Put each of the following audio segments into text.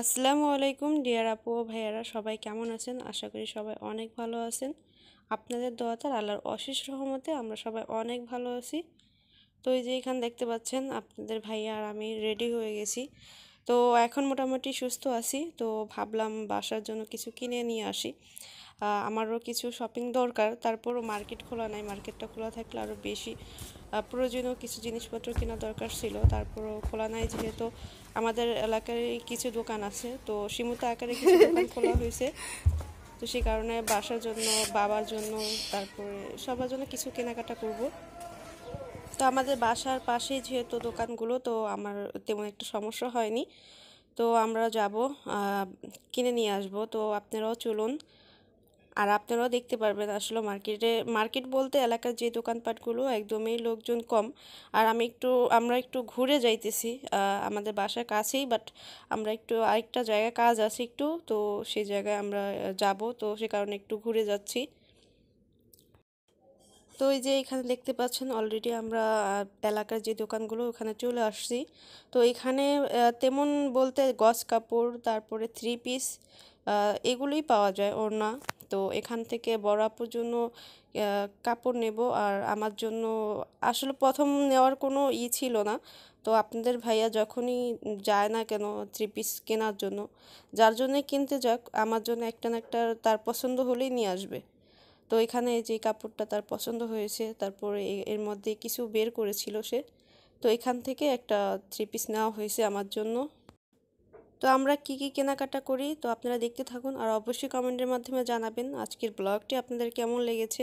আসসালামু আলাইকুম ডিয়ার আপু ও ভাইয়ারা সবাই কেমন আছেন আশা করি সবাই অনেক ভালো আছেন আপনাদের দোয়াতার আল্লাহর অশেষ রহমতে আমরা সবাই অনেক ভালো আছি তো এই যে এখানে দেখতে পাচ্ছেন আপনাদের ভাইয়া আর আমি রেডি হয়ে গেছি তো এখন মোটামুটি সুস্থ আছি তো ভাবলাম বাসার জন্য কিছু কিনে নিয়ে আসি আমারও কিছু শপিং দরকার তারপরও মার্কেট খোলা নাই মার্কেটটা খোলা থাকলে আরও বেশি প্রয়োজনীয় কিছু জিনিসপত্র কেনা দরকার ছিল তারপরও খোলা নাই যেহেতু আমাদের এলাকার কিছু দোকান আছে তো সীমিত আকারে কিছু দোকান খোলা হয়েছে তো সেই কারণে বাসার জন্য বাবার জন্য তারপরে সবার জন্য কিছু কেনাকাটা করব তো আমাদের বাসার পাশেই যেহেতু দোকানগুলো তো আমার তেমন একটা সমস্যা হয়নি তো আমরা যাব কিনে নিয়ে আসব তো আপনারাও চলুন আর আপনারাও দেখতে পারবেন আসলে মার্কেটে মার্কেট বলতে এলাকার যে দোকানপাটগুলো একদমই লোকজন কম আর আমি একটু আমরা একটু ঘুরে যাইতেছি আমাদের বাসার কাছেই বাট আমরা একটু আরেকটা জায়গায় কাজ আছে একটু তো সেই জায়গায় আমরা যাব তো সে কারণে একটু ঘুরে যাচ্ছি তো এই যে এখানে দেখতে পাচ্ছেন অলরেডি আমরা এলাকার যে দোকানগুলো ওখানে চলে আসছি তো এখানে তেমন বলতে গস কাপড় তারপরে থ্রি পিস এগুলোই পাওয়া যায় ওড়না তো এখান থেকে বড় আপুর জন্য কাপড় নেব আর আমার জন্য আসলে প্রথম নেওয়ার কোনো ই ছিল না তো আপনাদের ভাইয়া যখনই যায় না কেন থ্রি পিস কেনার জন্য যার জন্যে কিনতে যাক আমার জন্য একটা না একটা তার পছন্দ হলেই নিয়ে আসবে তো এখানে যে কাপড়টা তার পছন্দ হয়েছে তারপরে এর মধ্যে কিছু বের করেছিল সে তো এখান থেকে একটা থ্রি পিস নেওয়া হয়েছে আমার জন্য তো আমরা কি কি কেনাকাটা করি তো আপনারা দেখতে থাকুন আর অবশ্যই কমেন্টের মাধ্যমে জানাবেন আজকের ব্লগটি আপনাদের কেমন লেগেছে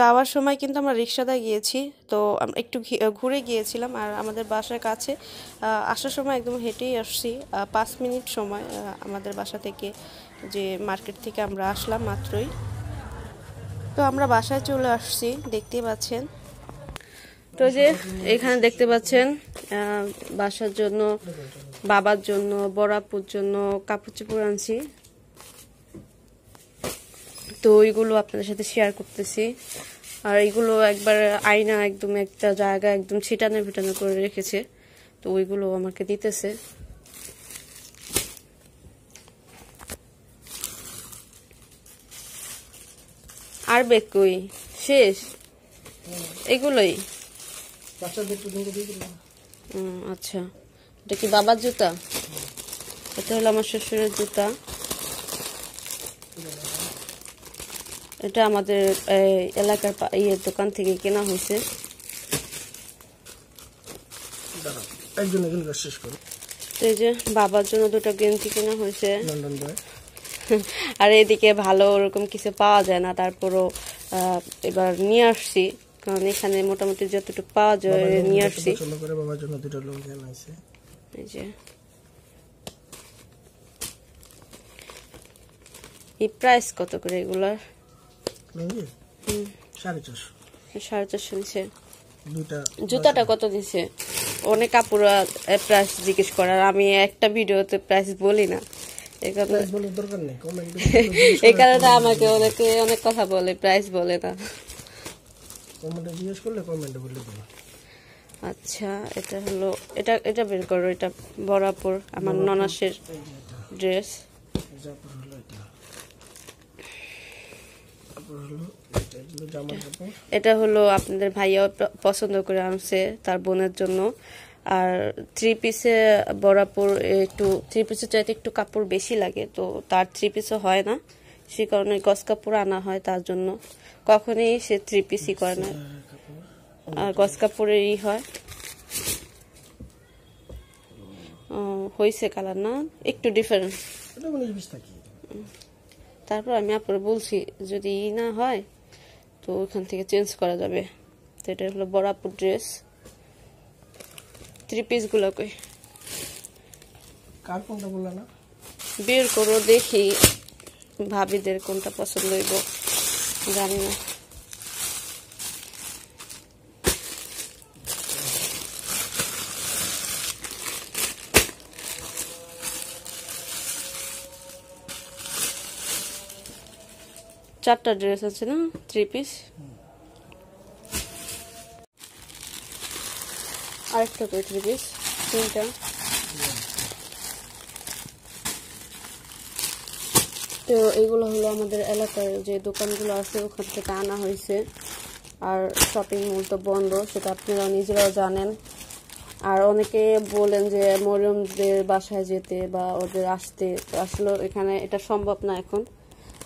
যাওয়ার সময় কিন্তু আমরা রিক্সাতে গিয়েছি তো আমরা একটু ঘুরে গিয়েছিলাম আর আমাদের বাসার কাছে আসার সময় একদম হেঁটেই আসছি পাঁচ মিনিট সময় আমাদের বাসা থেকে যে মার্কেট থেকে আমরা আসলাম মাত্রই তো আমরা বাসায় চলে আসছি দেখতেই পাচ্ছেন তো যে এখানে দেখতে পাচ্ছেন বাসার জন্য বাবার জন্য বরাপুর জন্য কাপড় চাপড় আনছি তো ওইগুলো আপনাদের সাথে শেয়ার করতেছি আর এগুলো একবার আয়না একদম একটা জায়গা একদম ছিটানো ভিটানো করে রেখেছে তো ওইগুলো আমাকে দিতেছে আর বেকুই শেষ এগুলোই আচ্ছা এটা কি বাবার জুতা এটা হলো আমার শ্বশুরের জুতা এটা আমাদের এলাকার ইয়ে দোকান থেকে কেনা হয়েছে এই যে বাবার জন্য দুটো গেঞ্জি কেনা হয়েছে আর এদিকে ভালো ওরকম কিছু পাওয়া যায় না তারপরও এবার নিয়ে আসছি কারণ এখানে মোটামুটি যতটুকু পাওয়া যায় নিয়ে আসছি বাবার জন্য দুটো লোন এই যে এই প্রাইস কত করে এগুলার সাড়ে চারশো সাড়ে চারশো জুতাটা কত অনেক জিজ্ঞেস করার আমি একটা ভিডিওতে প্রাইস বলি না এই কারণে আমাকে অনেকে অনেক কথা বলে প্রাইস বলে না আচ্ছা এটা হলো এটা এটা বের করো এটা বরাবর আমার ননাসের ড্রেস এটা হলো এটা হলো আপনাদের ভাইয়া পছন্দ করে আনছে তার বোনের জন্য আর থ্রি পিসে বরাবর একটু থ্রি পিসে চাইতে একটু কাপড় বেশি লাগে তো তার থ্রি পিসও হয় না সে কারণে গস কাপড় আনা হয় তার জন্য কখনই সে থ্রি পিসই করে না আর গস কাপড়েরই হয় হয়েছে কালার না একটু ডিফারেন্ট তারপর আমি আপনার বলছি যদি ই না হয় তো ওখান থেকে চেঞ্জ করা যাবে তো এটা হলো বড় আপুর ড্রেস থ্রি পিসগুলো কই কার কোনটা বললা না বের করো দেখি ভাবিদের কোনটা পছন্দ হইব জানি না চারটা ড্রেস আছে না থ্রি পিস আরেকটা করে থ্রি পিস তিনটা তো এইগুলো হলো আমাদের এলাকার যে দোকানগুলো আছে ওখান থেকে আনা হয়েছে আর শপিং মল তো বন্ধ সেটা আপনারা নিজেরাও জানেন আর অনেকে বলেন যে মরিয়মদের বাসায় যেতে বা ওদের আসতে আসলে এখানে এটা সম্ভব না এখন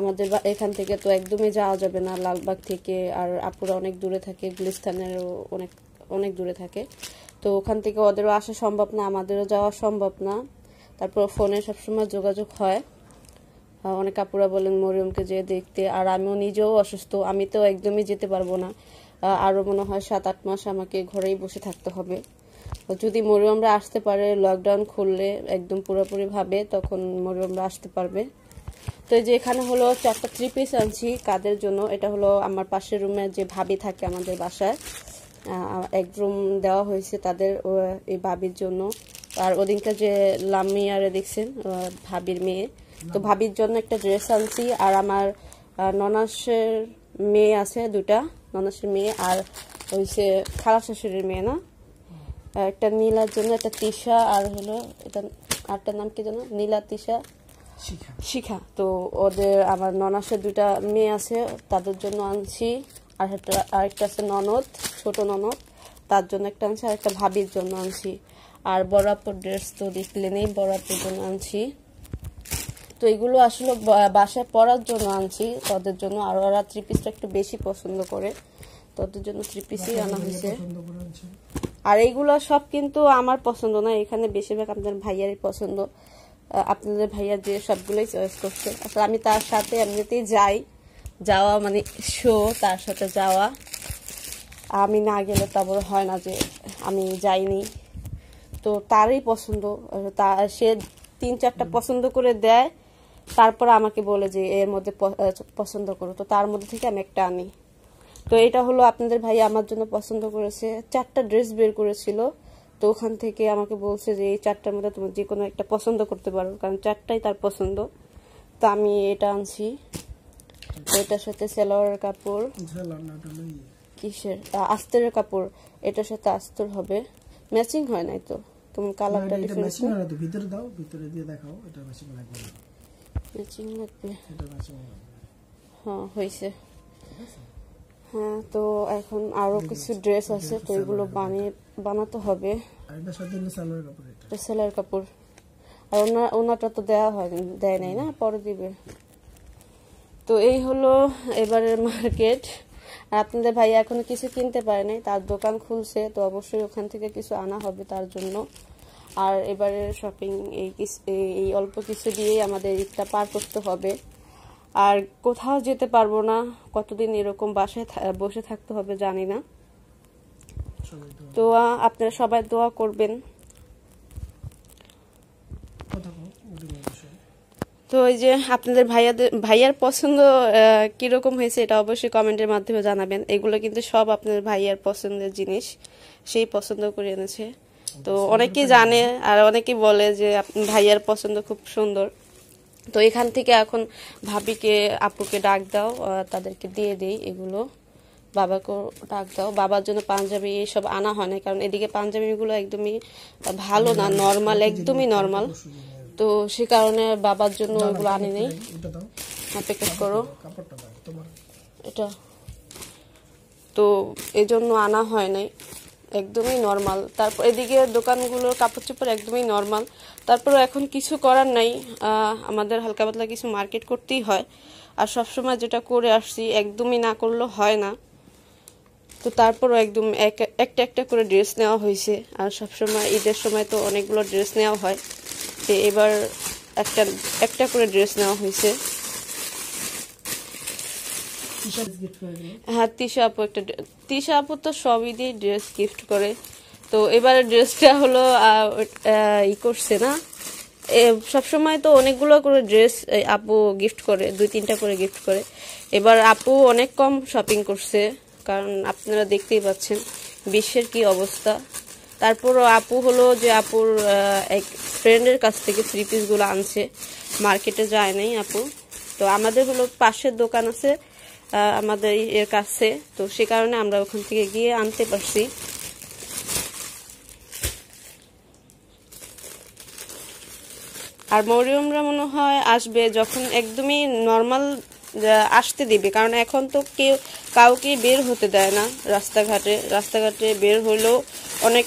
আমাদের এখান থেকে তো একদমই যাওয়া যাবে না লালবাগ থেকে আর আপুরা অনেক দূরে থাকে গুলিস্তানেরও অনেক অনেক দূরে থাকে তো ওখান থেকে ওদেরও আসা সম্ভব না আমাদেরও যাওয়া সম্ভব না তারপর ফোনে সবসময় যোগাযোগ হয় অনেক আপুরা বলেন মরিয়মকে যেয়ে দেখতে আর আমিও নিজেও অসুস্থ আমি তো একদমই যেতে পারবো না আরও মনে হয় সাত আট মাস আমাকে ঘরেই বসে থাকতে হবে যদি মরিয়মরা আসতে পারে লকডাউন খুললে একদম পুরোপুরিভাবে তখন মরিয়মরা আসতে পারবে তো যে এখানে হলো চারটা থ্রি পিস আনছি কাদের জন্য এটা হলো আমার পাশের রুমে যে ভাবি থাকে আমাদের বাসায় এক রুম দেওয়া হয়েছে তাদের এই ভাবির জন্য আর ওদিনকে যে লামিয়ারে দেখছেন ভাবির মেয়ে তো ভাবির জন্য একটা ড্রেস আনছি আর আমার ননাসের মেয়ে আছে দুটা ননাসের মেয়ে আর হয়েছে খালা শাশুড়ির মেয়ে না একটা নীলার জন্য একটা তিশা আর হলো এটা আরটার নাম কি জানো নীলা তিশা শিখা তো ওদের আমার ননাসে দুটা মেয়ে আছে তাদের জন্য আনছি আর একটা আরেকটা আছে ননদ ছোট ননদ তার জন্য একটা আনছি আর একটা ভাবির জন্য আনছি আর বরাপুর ড্রেস তো দেখলে নেই বরাপুর জন্য আনছি তো এগুলো আসলে বাসায় পরার জন্য আনছি তাদের জন্য আর ওরা থ্রি পিসটা একটু বেশি পছন্দ করে তাদের জন্য থ্রি পিসই আনা হয়েছে আর এইগুলো সব কিন্তু আমার পছন্দ না এখানে বেশিরভাগ আপনার ভাইয়ারই পছন্দ আপনাদের ভাইয়া যে সবগুলোই চয়েস করছে আসলে আমি তার সাথে এমনিতেই যাই যাওয়া মানে শো তার সাথে যাওয়া আমি না গেলে তারপর হয় না যে আমি যাইনি তো তারই পছন্দ তা সে তিন চারটা পছন্দ করে দেয় তারপর আমাকে বলে যে এর মধ্যে পছন্দ করো তো তার মধ্যে থেকে আমি একটা আনি তো এটা হলো আপনাদের ভাই আমার জন্য পছন্দ করেছে চারটা ড্রেস বের করেছিল তো ওখান থেকে আমাকে বলছে যে এই চারটার মধ্যে তুমি যে কোনো একটা পছন্দ করতে পারো কারণ চারটাই তার পছন্দ তো আমি এটা আনছি এটার সাথে সেলোয়ার কাপড় কিসের আস্তরের কাপড় এটার সাথে আস্তর হবে ম্যাচিং হয় নাই তো তোমার কালারটা ডিফারেন্ট ম্যাচিং হয় তো ভিতরে দাও ভিতরে দিয়ে দেখাও এটা ম্যাচিং লাগবে ম্যাচিং লাগবে এটা ম্যাচিং হ্যাঁ হইছে হ্যাঁ তো এখন আরও কিছু ড্রেস আছে তো এগুলো বানিয়ে বানাতে হবে সেলার কাপড় আর ওনাটা তো দেওয়া হয় দেয় নাই না পরে দিবে তো এই হলো এবারের মার্কেট আর আপনাদের ভাই এখন কিছু কিনতে পারে নাই তার দোকান খুলছে তো অবশ্যই ওখান থেকে কিছু আনা হবে তার জন্য আর এবারের শপিং এই এই অল্প কিছু দিয়েই আমাদের ঈদটা পার করতে হবে আর কোথাও যেতে পারবো না কতদিন এরকম বাসায় বসে থাকতে হবে জানি না তো আপনারা সবাই দোয়া করবেন তো ওই যে আপনাদের ভাইয়াদের ভাইয়ার পছন্দ কীরকম হয়েছে এটা অবশ্যই কমেন্টের মাধ্যমে জানাবেন এগুলো কিন্তু সব আপনার ভাইয়ার পছন্দের জিনিস সেই পছন্দ করে এনেছে তো অনেকেই জানে আর অনেকেই বলে যে ভাইয়ার পছন্দ খুব সুন্দর তো এখান থেকে এখন ভাবিকে আপুকে ডাক দাও তাদেরকে দিয়ে দেই এগুলো বাবাকেও ডাক দাও বাবার জন্য পাঞ্জাবি এসব আনা হয় না কারণ এদিকে পাঞ্জাবিগুলো একদমই ভালো না নর্মাল একদমই নর্মাল তো সে কারণে বাবার জন্য ওগুলো আনি নেই প্যাকেট করো এটা তো এজন্য আনা হয় নাই একদমই নর্মাল তারপর এদিকে দোকানগুলোর কাপড় চোপড় একদমই নর্মাল তারপরেও এখন কিছু করার নাই আমাদের হালকা পাতলা কিছু মার্কেট করতেই হয় আর সবসময় যেটা করে আসছি একদমই না করলেও হয় না তো তারপরও একদম এক একটা একটা করে ড্রেস নেওয়া হয়েছে আর সবসময় ঈদের সময় তো অনেকগুলো ড্রেস নেওয়া হয় তো এবার একটা একটা করে ড্রেস নেওয়া হয়েছে হ্যাঁ তিশা আপু একটা তিশা আপু তো সবই দিয়ে ড্রেস গিফট করে তো এবারে ড্রেসটা হলো ই করছে না সবসময় তো অনেকগুলো করে ড্রেস আপু গিফট করে দুই তিনটা করে গিফট করে এবার আপু অনেক কম শপিং করছে কারণ আপনারা দেখতেই পাচ্ছেন বিশ্বের কি অবস্থা তারপরও আপু হলো যে আপুর এক ফ্রেন্ডের কাছ থেকে থ্রি পিসগুলো আনছে মার্কেটে যায় নাই আপু তো আমাদের হলো পাশের দোকান আছে আমাদের এর কাছে তো সে কারণে আমরা ওখান থেকে গিয়ে আনতে পারছি আর মরিয়মরা মনে হয় আসবে যখন একদমই নর্মাল আসতে দিবে কারণ এখন তো কেউ কাউকে বের হতে দেয় না রাস্তাঘাটে রাস্তাঘাটে বের হলেও অনেক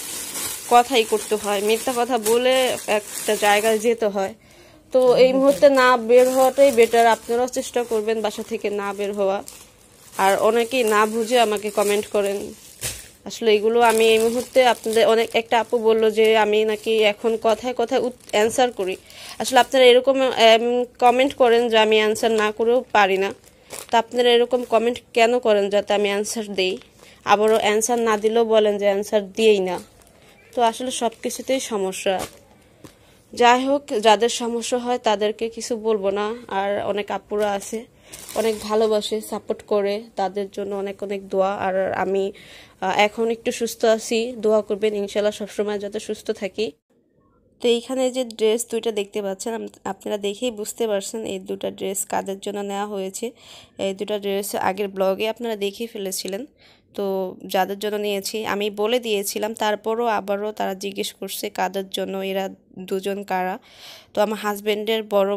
কথাই করতে হয় মিথ্যা কথা বলে একটা জায়গায় যেতে হয় তো এই মুহূর্তে না বের হওয়াটাই বেটার আপনারাও চেষ্টা করবেন বাসা থেকে না বের হওয়া আর অনেকেই না বুঝে আমাকে কমেন্ট করেন আসলে এগুলো আমি এই মুহূর্তে আপনাদের অনেক একটা আপু বললো যে আমি নাকি এখন কথায় কথায় অ্যান্সার করি আসলে আপনারা এরকম কমেন্ট করেন যে আমি অ্যান্সার না করেও পারি না তা আপনারা এরকম কমেন্ট কেন করেন যাতে আমি অ্যান্সার দেই আবারও অ্যান্সার না দিলেও বলেন যে অ্যান্সার দিয়েই না তো আসলে সব কিছুতেই সমস্যা যাই হোক যাদের সমস্যা হয় তাদেরকে কিছু বলবো না আর অনেক আপুরা আছে অনেক ভালোবাসে সাপোর্ট করে তাদের জন্য অনেক অনেক দোয়া আর আমি এখন একটু সুস্থ আছি দোয়া করবেন ইনশাল্লাহ সবসময় যাতে সুস্থ থাকি তো এইখানে যে ড্রেস দুইটা দেখতে পাচ্ছেন আপনারা দেখেই বুঝতে পারছেন এই দুটা ড্রেস কাজের জন্য নেওয়া হয়েছে এই দুটা ড্রেস আগের ব্লগে আপনারা দেখেই ফেলেছিলেন তো যাদের জন্য নিয়েছি আমি বলে দিয়েছিলাম তারপরও আবারও তারা জিজ্ঞেস করছে কাদের জন্য এরা দুজন কারা তো আমার হাজব্যান্ডের বড়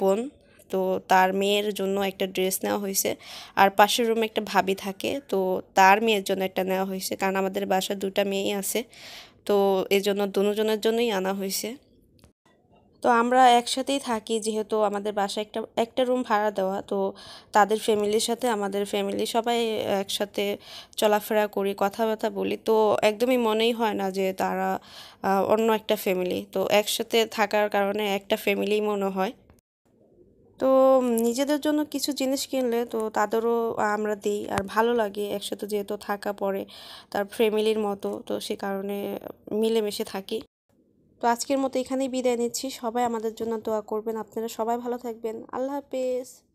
বোন তো তার মেয়ের জন্য একটা ড্রেস নেওয়া হয়েছে আর পাশের রুমে একটা ভাবি থাকে তো তার মেয়ের জন্য একটা নেওয়া হয়েছে কারণ আমাদের বাসায় দুটা মেয়েই আছে তো এজন্য দুজনের জন্যই আনা হয়েছে তো আমরা একসাথেই থাকি যেহেতু আমাদের বাসায় একটা একটা রুম ভাড়া দেওয়া তো তাদের ফ্যামিলির সাথে আমাদের ফ্যামিলি সবাই একসাথে চলাফেরা করি কথাবার্তা বলি তো একদমই মনেই হয় না যে তারা অন্য একটা ফ্যামিলি তো একসাথে থাকার কারণে একটা ফ্যামিলি মনে হয় তো নিজেদের জন্য কিছু জিনিস কিনলে তো তাদেরও আমরা দিই আর ভালো লাগে একসাথে যেহেতু থাকা পড়ে তার ফ্যামিলির মতো তো সে কারণে মিলেমিশে থাকি তো আজকের মতো এখানেই বিদায় নিচ্ছি সবাই আমাদের জন্য দোয়া করবেন আপনারা সবাই ভালো থাকবেন আল্লাহ হাফেজ